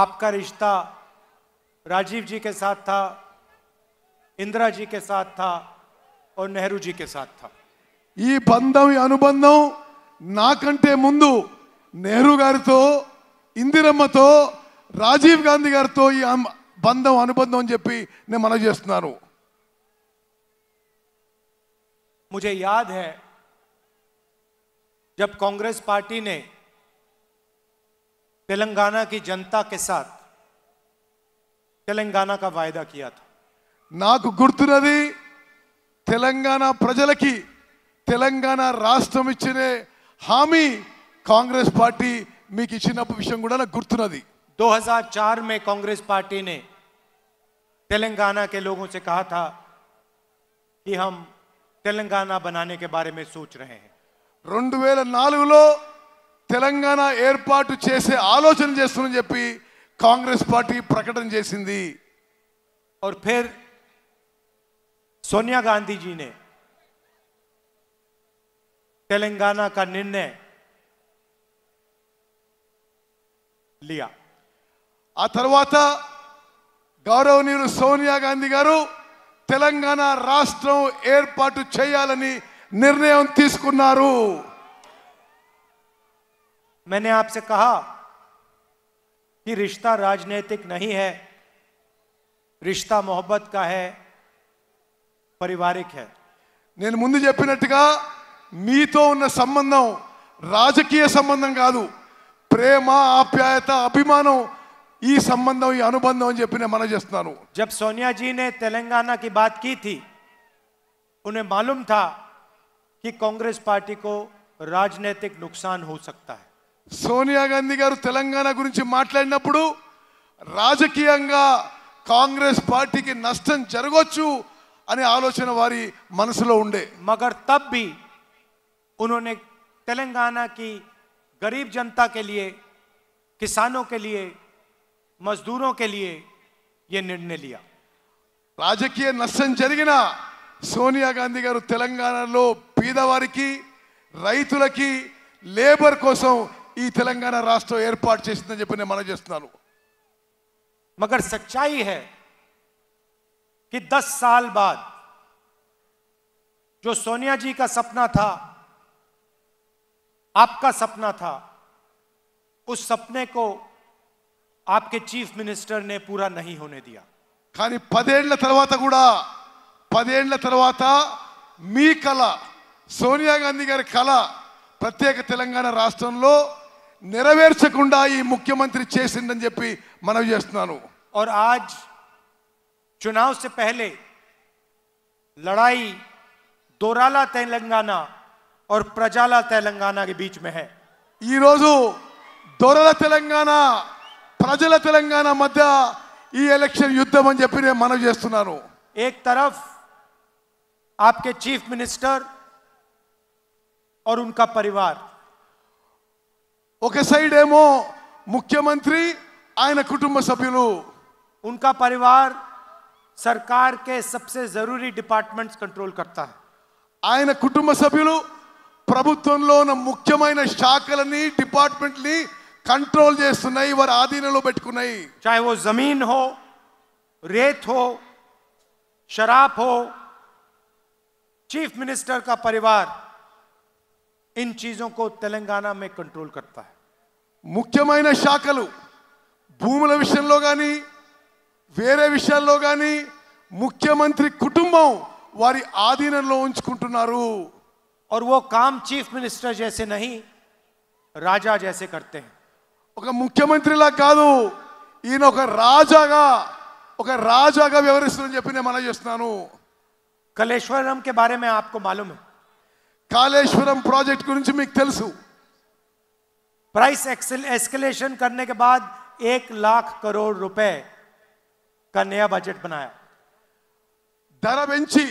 आपका रिश्ता राजीव जी के साथ था इंदिरा जी के साथ था और नेहरू जी के साथ था ये बंधम अनुबंधम ना कंटे मुझे नेहरू गार तो इंदिम तो राजीव गांधी गार तो बंधम अनुबंधी ने मन मुझे याद है जब कांग्रेस पार्टी ने तेलंगाना की जनता के साथ तेलंगाना का वायदा किया था नाक तेलंगाना प्रजल की तेलंगाना राष्ट्रमें हामी कांग्रेस पार्टी विषय दो हजार चार में कांग्रेस पार्टी ने तेलंगाना के लोगों से कहा था कि हम तेलंगाना बनाने के बारे में सोच रहे हैं रुप తెలంగాణ ఏర్పాటు చేసే ఆలోచన చేస్తుందని చెప్పి కాంగ్రెస్ పార్టీ ప్రకటన చేసింది और फिर सोनिया गांधी जी ने तेलंगाना का ఆ తర్వాత గౌరవనీయులు సోనియా గాంధీ గారు తెలంగాణ రాష్ట్రం ఏర్పాటు చేయాలని నిర్ణయం తీసుకున్నారు मैंने आपसे कहा कि रिश्ता राजनीतिक नहीं है रिश्ता मोहब्बत का है पारिवारिक है నేను ముందు చెప్పినట్టుగా మీతో ఉన్న సంబంధం రాజకీయ సంబంధం కాదు ప్రేమ ఆప్యాయత అభిమానం ఈ సంబంధం ఈ అనుబంధం అని చెప్పి నేను మనం చేస్తున్నాను జబ్ సోనియా జీ నే తెలంగాణ కి బాత్ కీ థీ उन्हें मालूम था कि कांग्रेस पार्टी को राजनीतिक नुकसान हो सकता है సోనియా గాంధీ గారు తెలంగాణ గురించి మాట్లాడినప్పుడు రాజకీయంగా కాంగ్రెస్ పార్టీకి నష్టం జరగవచ్చు అనే ఆలోచన వారి మనసులో ఉండే మగర్ తబ్ బి తెలంగాణకి గరీబ్ की गरीब जनता के लिए किसानों రాజకీయ నష్టం జరిగిన సోనియా గాంధీ గారు తెలంగాణలో పేదవారికి రైతులకి లేబర్ కోసం ఈ తెలంగాణ రాష్ట్రం ఏర్పడుతుంది అని చెప్పి నేను మనవి చేస్తున్నాను. मगर सच्चाई है कि 10 साल बाद जो सोनिया जी का सपना था आपका सपना था उस सपने को आपके चीफ मिनिस्टर ने पूरा नहीं होने दिया. ఖని పదేళ్ళ తరువాత కూడా పదేళ్ళ తరువాత మీకల సోనియా గాంధీ గారి కళ प्रत्येक తెలంగాణ రాష్ట్రంలో नेरवेक मुख्यमंत्री चेसी मन और आज चुनाव से पहले लड़ाई दोराला तेलंगाना और प्रजाला तेलंगाना के बीच में है दोराला तेलंगाना प्रजा तेलंगाना मध्य युद्ध मन एक तरफ आपके चीफ मिनिस्टर और उनका परिवार ఒక సైడ్ ఏమో ముఖ్యమంత్రి ఆయన కుటుంబ సభ్యులు उनका परिवार सरकार के सबसे जरूरी डिपार्टमेंट्स कंट्रोल करता है ఆయన కుటుంబ సభ్యులు ప్రభుత్వంలోన ముఖ్యమైన శాఖలని డిపార్ట్మెంట్లీ కంట్రోల్ చేస్తన్నాయి వారి ఆధీనంలో పెట్టుకున్నాయి చై వో జమీన్ హో రేథో శరాబ్ హో Chief Minister का परिवार इन चीजों को तेलंगाना में कंट्रोल करता है ముఖ్యమైన శాఖలు భూముల విషయంలో కానీ వేరే విషయాల్లో కానీ ముఖ్యమంత్రి కుటుంబం వారి ఆధీనంలో ఉంచుకుంటున్నారు ఓ కామ్ చీఫ్ మినిస్టర్ जैसे नहीं రాజా जैसे करते ఒక ముఖ్యమంత్రిలా కాదు ఈయన ఒక రాజాగా ఒక రాజాగా వ్యవహరిస్తుందని చెప్పి నేను మనం చేస్తున్నాను కలేశ్వరం కే బారే మే ఆప్కో మాలూమ్ కాళేశ్వరం ప్రాజెక్ట్ గురించి మీకు తెలుసు प्राइस एस्केलेशन करने के बाद एक लाख करोड़ रुपए का नया बजट बनाया धर పెంచి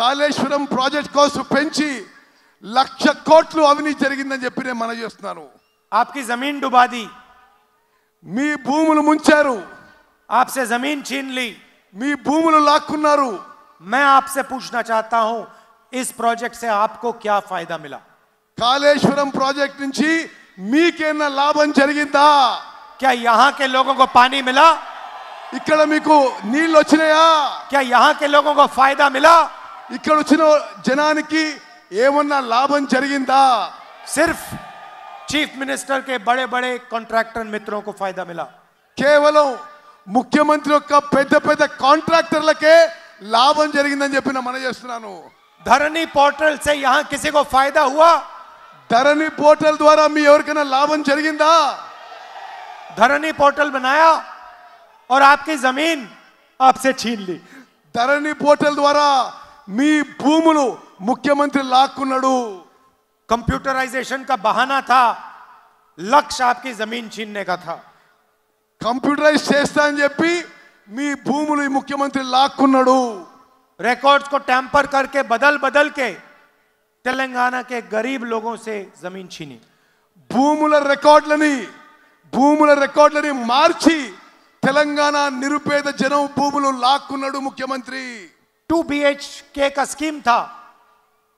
कालेश्वर ప్రాజెక్ట్ को लक्ष को अवनी అవినీతి मन आपकी जमीन डुबा दी मी भूमि ముంచారు आपसे जमीन छीन ली मी भूम लाख मैं आपसे पूछना चाहता हूं इस प्रोजेक्ट से आपको क्या फायदा मिला कालेश्वरम प्रोजेक्ट नीचे మీకేనా లాభం జరిగిందా क्या यहाँ के लोगों को पानी मिला ఇక్కడ మీకు నీళ్ళు వచ్చినాయా क्या यहाँ के लोगों को फायदा मिला ఇక్కడ వచ్చిన జనానికి ఏమన్నా లాభం జరిగిందా सिर्फ चीफ मिनिस्टर के बड़े बड़े कॉन्ट्रैक्टर मित्रों को फायदा मिला కేవలం ముఖ్యమంత్రి యొక్క పెద్ద పెద్ద కాంట్రాక్టర్లకే లాభం జరిగిందని చెప్పి నేను మనం చేస్తున్నాను धरनी पोर्टल से यहाँ किसी को फायदा हुआ ధరణి పోర్టల్ ద్వారా మీ ఎవరకైనా లాభం జరిగిందా ధరణి పోర్టల్ बनाया और आपकी जमीन आपसे छीन ली ధరణి పోర్టల్ ద్వారా మీ భూములు मुख्यमंत्री లాక్కున్నాడు కంప్యూటరైజేషన్ का बहाना था लक्ष्य आपकी जमीन छीनने का था कंप्यूटराइज చేస్తా అని చెప్పి మీ భూములు मुख्यमंत्री లాక్కున్నాడు రికార్డ్స్ కో ట్యాంపర్ करके बदल बदल के తెలంగాణ के गरीब लोगों से जमीन छीनी భూముల రికార్డులని భూముల రికార్డులని మార్చి తెలంగాణ నిరుపేద జనం భూములు లాక్కున్నాడు ముఖ్యమంత్రి टू बी एच के का स्कीम था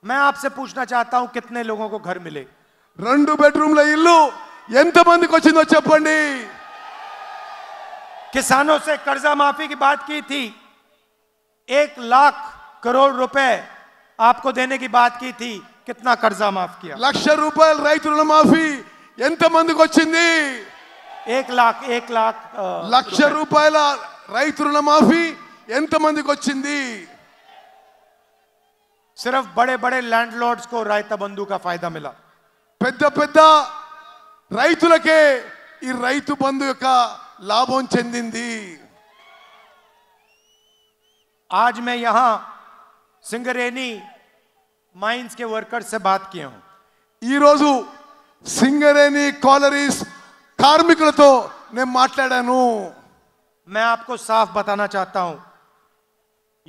मैं आपसे पूछना चाहता हूं कितने लोगों को घर मिले రెండు బెడ్రూమ్ల ఇల్లు ఎంతమందికి వచ్చిందో చెప్పండి किसानों से कर्जा माफी की बात की थी एक लाख करोड़ रुपए आपको देने की बात की थी कितना कर्जा माफ किया लक्ष्य रूपये रैत रुणमाफी एंत मंदी एक लाख एक लाख लक्ष्य रूपये रैत माफी एंत मंदी सिर्फ बड़े बड़े लैंडलॉर्ड को रायता बंधु का फायदा मिला पेद पेद रे रईत बंधु का लाभ चीज आज मैं यहां सिंगरेनी माइंस के वर्कर्स से बात किया हूं ఈ రోజు సింగరేణి కాలరీస్ కార్మికులతో నేను మాట్లాడాను मैं आपको साफ बताना चाहता हूं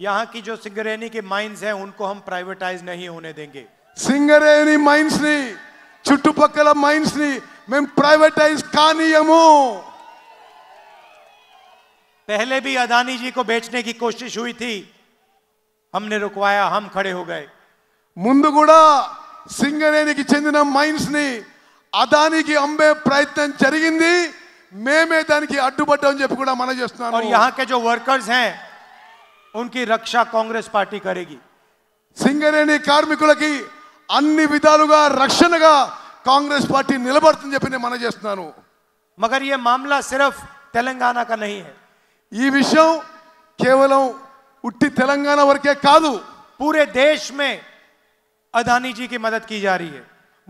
यहां की जो सिंगरेनी के माइंस हैं उनको हम प्राइवेटाइज नहीं होने देंगे సింగరేణి మైన్స్ ని చుట్టుపక్కల మైన్స్ ని మేము ప్రైవేటైజ్ కానీయము पहले भी अदानी जी को बेचने की कोशिश हुई थी हमने रुकवाया हम खड़े हो गए ముందు కూడా సింగరేణికి చెందిన మైన్స్ ని అదానికి అమ్మే ప్రయత్నం జరిగింది మేమే దానికి అడ్డుపడ్డామని చెప్పి కూడా మనం చేస్తున్నాం और यहां के जो वर्कर्स हैं उनकी रक्षा कांग्रेस पार्टी करेगी సింగరేణి కార్మికులకి అన్ని విధాలుగా రక్షణగా కాంగ్రెస్ పార్టీ నిలబడుతుందని చెప్పి నేను మనం చేస్తున్నాను మగర్ ఏ మామలా సిర్ఫ్ తెలంగాణ కా నహీ హై ఈ విషయం కేవలం ఉట్టి తెలంగాణ వరకే కాదు पूरे देश में अदानी जी की मदद की जा रही है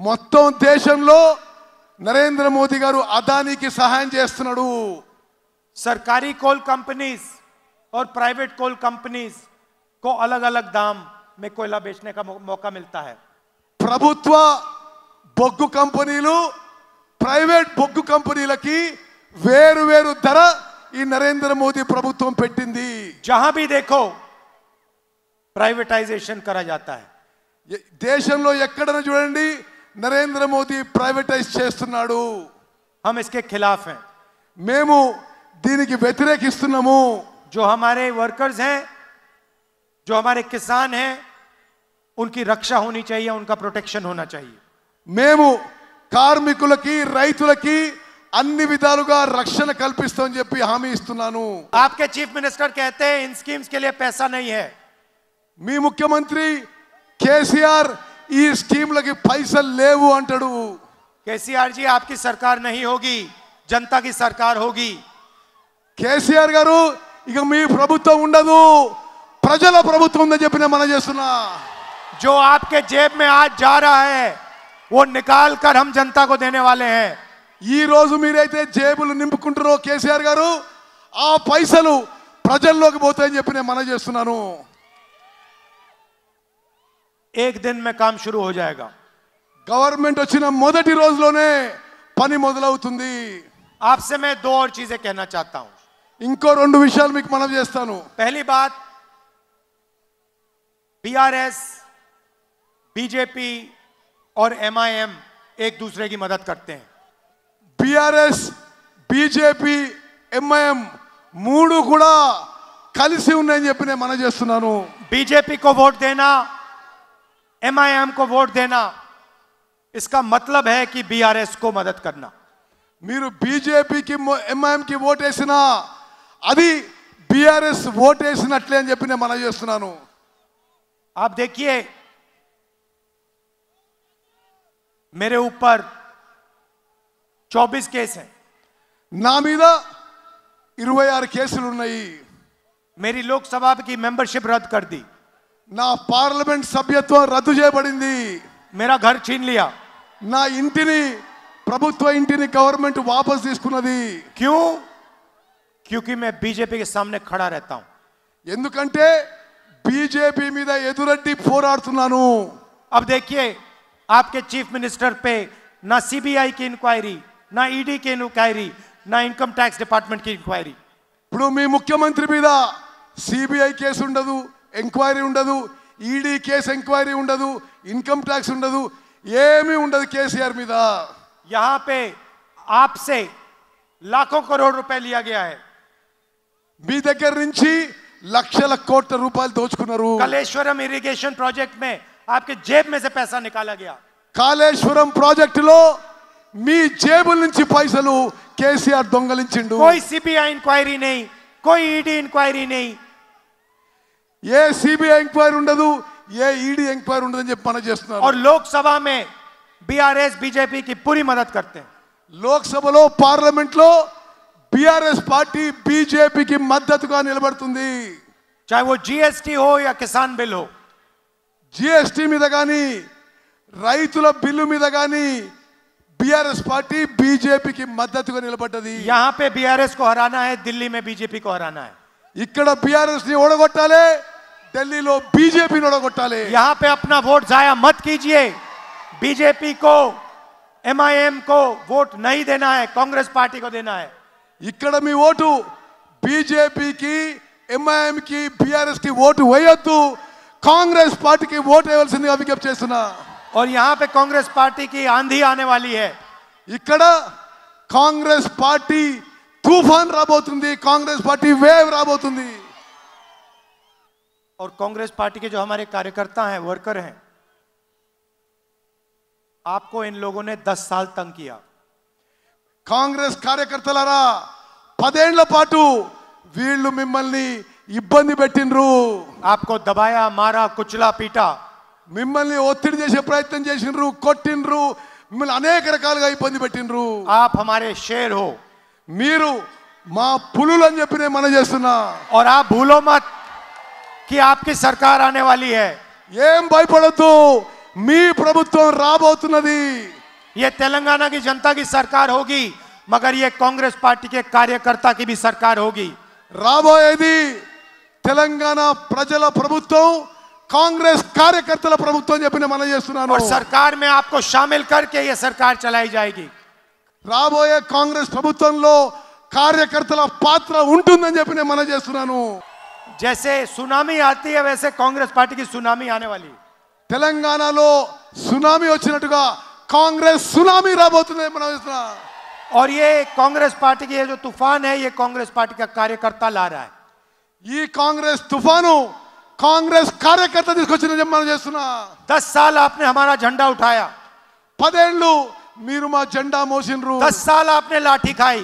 మొత్తం దేశంలో నరేంద్ర మోదీ గారు అదానీకి సహాయం చేస్తున్నాడు सरकारी कोल कंपनीज और प्राइवेट कोल कंपनीज को अलग अलग दाम में कोयला बेचने का मौका मिलता है ప్రభుత్వ బొగ్గు కంపెనీలు ప్రైవేట్ బొగ్గు కంపెనీలకి వేరు వేరు ధర ఈ నరేంద్ర మోదీ ప్రభుత్వం పెట్టింది जहां भी देखो प्राइवेटाइजेशन करा जाता है देश चूँगी नरेंद्र मोदी प्राइवेटाइज हम इसके खिलाफ हैं मेमू दी व्यतिरेक जो हमारे वर्कर्स हैं जो हमारे किसान हैं उनकी रक्षा होनी चाहिए उनका प्रोटेक्शन होना चाहिए मेमू कार्मिक की रैतल की अन्नी विधाल रक्षण कल हामी इतना आपके चीफ मिनिस्टर कहते हैं इन स्कीम्स के लिए पैसा नहीं है मी मुख्यमंत्री केसीआर स्कीम लगी पैसा ले केसीआर जी आपकी सरकार नहीं होगी जनता की सरकार होगी केसीआर गभुत् प्रजा प्रभु मन जो आपके जेब में आज जा रहा है वो निकाल कर हम जनता को देने वाले हैं ఈ రోజు మీరైతే జేబులు నింపుకుంటారో కేసీఆర్ గారు ఆ పైసలు ప్రజల్లోకి పోతాయని చెప్పి నేను మనం చేస్తున్నాను ఏక్ దిన్ మే కామ్ షురూ హో జాయేగా గవర్నమెంట్ వచ్చిన మొదటి రోజులోనే పని మొదలవుతుంది ఆప్సే మే దో ఆర్ చీజే కహనా చాహతా హూ ఇంకో రెండు విషయాలు మీకు మనం చేస్తాను పెహ్లీ బాత్ బీఆర్ఎస్ బీజేపీ और एम एक दूसरे की मदद करते हैं బీఆర్ఎస్ బీజేపీ ఎంఐఎం మూడు కూడా కలిసి ఉన్నాయని చెప్పి నేను మనం చేస్తున్నాను బీజేపీకో ఓట్ దేనా ఎంఐఎంకో ఓట్ దేనా इसका मतलब है कि बीआरएस को मदद करना మీరు బీజేపీకి ఎంఐఎంకి ఓటేసినా అది బీఆర్ఎస్ ఓటేసినట్లే అని చెప్పి నేను మనం చేస్తున్నాను आप देखिए मेरे ऊपर 24 केस है ना भी ना 26 केसలు ఉన్నాయి మేరి లోక్ సభాపకి మెంబర్షిప్ రద్దు కర్ది నా పార్లమెంట్ సభ్యత్వం రద్దు చేయబడింది మేరా ઘર చీన్ लिया ना ఇంటిని ప్రభుత్వ ఇంటిని గవర్నమెంట్ वापस తీసుకున్నది क्यों क्योंकि मैं बीजेपी के सामने खड़ा रहता हूं एందుకంటే बीजेपी మీద ఎదురడ్డి పోరాడుతున్నాను अब देखिए आपके चीफ मिनिस्टर पे ना सीबीआई की इंक्वायरी ना ईडी की इंक्वायरी ना इनकम टैक्स डिपार्टमेंट की इंक्वायरी ఇప్పుడు మీ ముఖ్యమంత్రి మీద సిబిఐ కేసు ఉండదు ఎంక్వైరీ ఉండదు ఈడీ కేసు ఎంక్వైరీ ఉండదు ఇన్కమ్ ట్యాక్స్ ఉండదు ఏమీ ఉండదు కేసీఆర్ మీద यहाँ पे आपसे लाखों करोड़ रुपए लिया गया है మీ దగ్గర నుంచి లక్షల కోట్ల రూపాయలు దోచుకున్నారు कलेश्वरम इरिगेशन प्रोजेक्ट में आपके जेब में से पैसा निकाला गया కాళేశ్వరం ప్రాజెక్టులో మీ జేబుల నుంచి పైసలు కేసీఆర్ దొంగలించిండు कोई సిబిఐ इंक्वायरी నై कोई ईडी ఇంక్వైరీ నై ఏ సిబిఐ ఎంక్వైరీ ఉండదు ఏ ఈడి e ఎంక్వైరీ ఉండదు అని చెప్పి పని చేస్తున్నారు లోక్ సభ మే బిఆర్ఎస్ బీజేపీ కి పూరి మదత్ కర్తే లోక్ లోక్సభలో పార్లమెంట్ లో బిఆర్ఎస్ పార్టీ బీజేపీకి మద్దతుగా నిలబడుతుంది चाहे वो जीएसटी हो या किसान बिल हो జిఎస్టి మీద కానీ రైతుల బిల్లు మీద కానీ बीआरएस पार्टी बीजेपी की मदद को निबड़ी यहाँ पे बीआरएस को हराना है दिल्ली में बीजेपी को हराना है ఇక్కడ బీఆర్ఎస్ ని ఓడగొట్టాలి ఢిల్లీలో బీజేపీని ఓడగొట్టాలి यहाँ पे अपना वोट जाया मत कीजिए बीजेपी को एमआईएम को वोट नहीं देना है कांग्रेस पार्टी को देना है ఇక్కడ మీ वोट బీజేపీకి ఎంఐఎం కి బీఆర్ఎస్ కి की వేయొద్దు కాంగ్రెస్ పార్టీకి ఓటు వేయాల్సిందిగా విజ్ఞప్తి చేస్తున్నా और यहां पे कांग्रेस पार्टी की आंधी आने वाली है ఇక్కడ कांग्रेस पार्टी तूफान రాబోతుంది कांग्रेस पार्टी वेव రాబోతుంది और कांग्रेस पार्टी के जो हमारे कार्यकर्ता हैं वर्कर हैं आपको इन लोगों ने 10 साल तंग किया కాంగ్రెస్ కార్యకర్తలారా పదేళ్ల పాటు వీళ్ళు మిమ్మల్ని ఇబ్బంది పెట్టినరు आपको दबाया मारा कुचला पीटा మిమ్మల్ని ఓwidetilde చేసే ప్రయత్నం చేసిన్రు కొట్టిన్్రు మిల అనేక రకాలగా ఇబ్బంది పెట్టిన్్రు ఆప हमारे शेयर हो మీరు మా పులులు అని చెప్పినే మన చేస్తున్నా और आप भूलो मत कि आपके सरकार आने वाली है येం బయపడదు మీ ప్రభుత్వం రాబోతునది ఏ తెలంగాణాకి जनताకి सरकार hogi मगर ये कांग्रेस पार्टी के कार्यकर्ता की भी सरकार होगी రాబోయేది తెలంగాణా ప్రజల ప్రభుత్వం कांग्रेस कार्यकर्ता प्रभुत् मन और सरकार में आपको शामिल करके ये सरकार चलाई जाएगी राबोये कांग्रेस प्रभुत् कार्यकर्ता पात्र उपने मन जैसे सुनामी आती है वैसे कांग्रेस पार्टी की सुनामी आने वाली तेलंगाना लो सुनामी वा कांग्रेस सुनामी राबोना और ये कांग्रेस पार्टी की जो तूफान है ये कांग्रेस पार्टी का कार्यकर्ता ला रहा है ये कांग्रेस तूफानों कांग्रेस कार्यकर्ता दस साल आपने हमारा झंडा उठाया पदे जंडा दस साल आपने लाठी खाई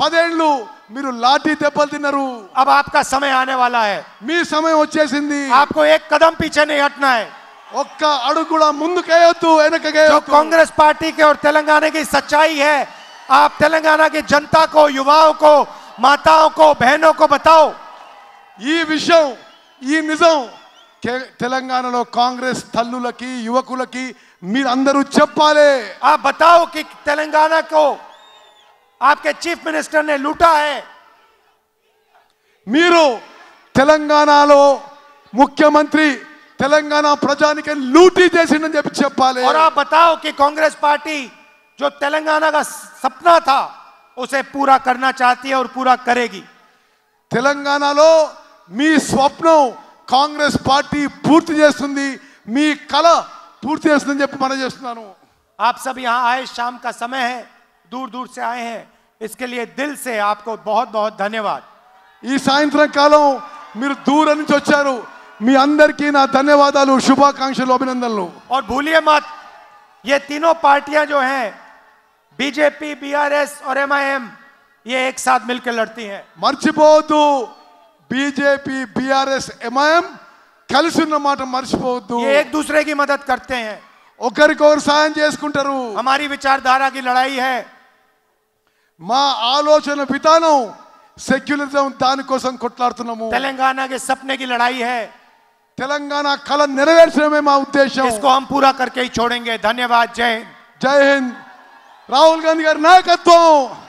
पदे लाठी दबल तिन् अब आपका समय आने वाला है समय आपको एक कदम पीछे नहीं हटना है कांग्रेस पार्टी के और तेलंगाना की सच्चाई है आप तेलंगाना की जनता को युवाओं को माताओं को बहनों को बताओ ये विषय कांग्रेस तलूल की युवक की आप बताओ कि तेलंगाना को आपके चीफ मिनिस्टर ने लूटा है मुख्यमंत्री तेलंगाना प्रजा के लूटी जैसे चपाले और आप बताओ कि कांग्रेस पार्टी जो तेलंगाना का सपना था उसे पूरा करना चाहती है और पूरा करेगी तेलंगाना लो మీ స్వప్న కాంగ్రెస్ పార్టీ పూర్తి చేస్తుంది మీ కళ పూర్తి చేస్తుంది అని చెప్పి మాట్లాడుతున్నాను आप सब यहां आए शाम का समय है दूर दूर से आए हैं इसके लिए दिल से आपको बहुत बहुत धन्यवाद ఈ సాంత్రం కాలం మీరు దూరం నుంచి వచ్చారు మీ అందరికి నా ధన్యవాదాలు శుభాకాంక్షలు అభినందనలు aur bhuliye mat ye tino partiyan jo hain bjp brs aur mim ye ek sath milke ladti hain marchibodu BJP B BRS MIM कल मरचिपोद एक दूसरे की मदद करते हैं और हमारी विचारधारा की लड़ाई है मां आलोचन तेलंगाना के सपने की लड़ाई है तेलंगाना कल नेरवे में उद्देश्य इसको हम पूरा करके ही छोड़ेंगे धन्यवाद जय हिंद जय हिंद राहुल गांधी नायकत्व